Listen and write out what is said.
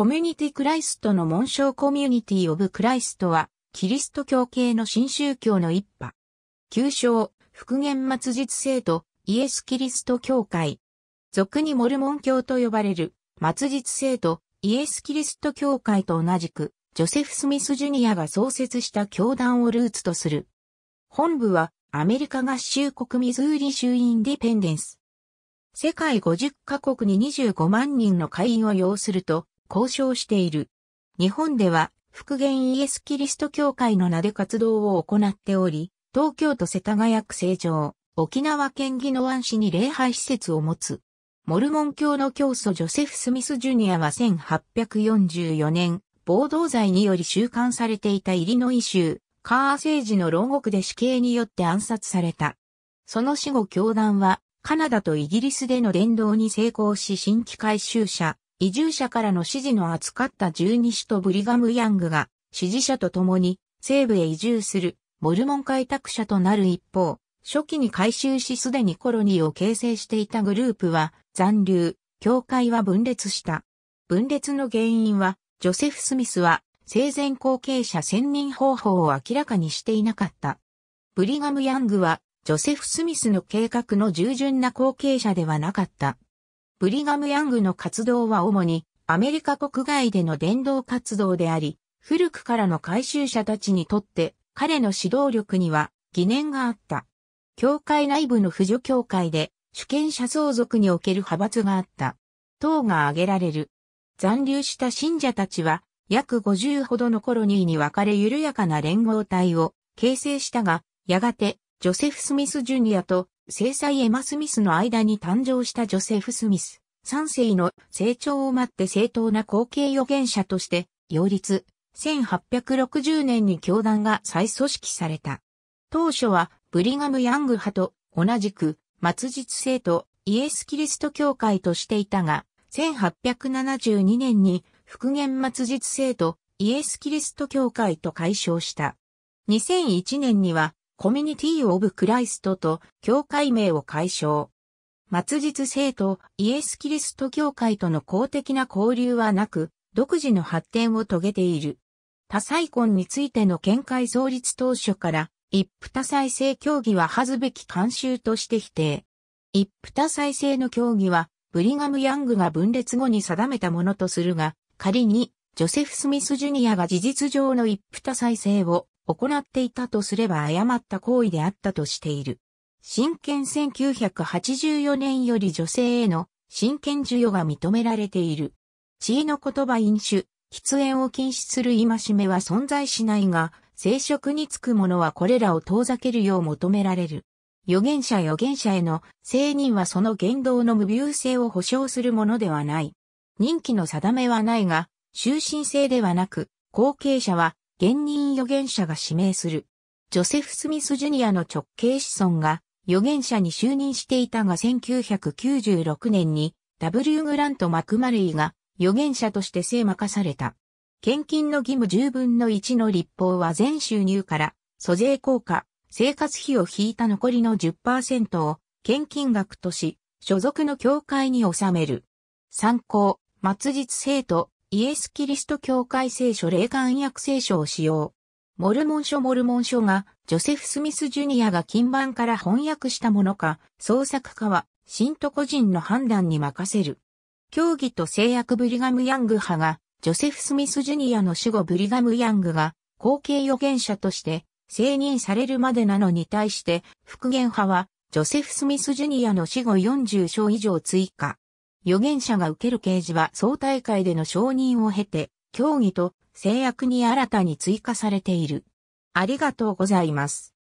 コミュニティクライストの紋章コミュニティオブクライストは、キリスト教系の新宗教の一派。旧称、復元末日聖徒、イエス・キリスト教会。俗にモルモン教と呼ばれる、末日聖徒、イエス・キリスト教会と同じく、ジョセフ・スミス・ジュニアが創設した教団をルーツとする。本部は、アメリカ合衆国ミズーリ州インディペンデンス。世界50カ国に25万人の会員を要すると、交渉している。日本では復元イエス・キリスト教会の名で活動を行っており、東京都世田谷区成城、沖縄県宜野湾市に礼拝施設を持つ。モルモン教の教祖ジョセフ・スミス・ジュニアは1844年、暴動罪により収監されていたイリノイ州、カー政治の牢獄で死刑によって暗殺された。その死後教団は、カナダとイギリスでの伝道に成功し新規回収者、移住者からの支持の扱った十二支とブリガム・ヤングが支持者と共に西部へ移住するモルモン開拓者となる一方、初期に改修しすでにコロニーを形成していたグループは残留、教会は分裂した。分裂の原因は、ジョセフ・スミスは生前後継者選任方法を明らかにしていなかった。ブリガム・ヤングは、ジョセフ・スミスの計画の従順な後継者ではなかった。ブリガム・ヤングの活動は主にアメリカ国外での伝道活動であり、古くからの回収者たちにとって彼の指導力には疑念があった。教会内部の扶助教会で主権者相続における派閥があった。党が挙げられる。残留した信者たちは約50ほどのコロニーに分かれ緩やかな連合体を形成したが、やがてジョセフ・スミス・ジュニアと正妻エマ・スミスの間に誕生したジョセフ・スミス、三世の成長を待って正当な後継予言者として、擁立、1860年に教団が再組織された。当初は、ブリガム・ヤング派と、同じく、末日生徒、イエス・キリスト教会としていたが、1872年に、復元末日生徒、イエス・キリスト教会と解消した。2001年には、コミュニティ・オブ・クライストと教会名を解消。末日生徒イエス・キリスト教会との公的な交流はなく、独自の発展を遂げている。多彩婚についての見解創立当初から、一夫多妻制協議は恥ずべき慣習として否定。一夫多妻制の協議は、ブリガム・ヤングが分裂後に定めたものとするが、仮に、ジョセフ・スミス・ジュニアが事実上の一夫多妻制を行っていたとすれば誤った行為であったとしている。親権1984年より女性への親権授与が認められている。地位の言葉飲酒、喫煙を禁止する戒めは存在しないが、生殖につく者はこれらを遠ざけるよう求められる。預言者預言者への生人はその言動の無謬性を保障するものではない。任期の定めはないが、終身制ではなく、後継者は現任預言者が指名する。ジョセフ・スミス・ジュニアの直系子孫が預言者に就任していたが1996年に W グラント・マクマルイが預言者として生任された。献金の義務10分の1の立法は全収入から租税効果、生活費を引いた残りの10%を献金額とし、所属の教会に納める。参考、末日生徒、イエス・キリスト教会聖書霊感訳聖書を使用。モルモン書モルモン書が、ジョセフ・スミス・ジュニアが金版から翻訳したものか、創作家は、信徒個人の判断に任せる。教義と制約ブリガム・ヤング派が、ジョセフ・スミス・ジュニアの死後ブリガム・ヤングが、後継予言者として、承認されるまでなのに対して、復元派は、ジョセフ・スミス・ジュニアの死後40章以上追加。預言者が受ける掲示は総大会での承認を経て、競技と制約に新たに追加されている。ありがとうございます。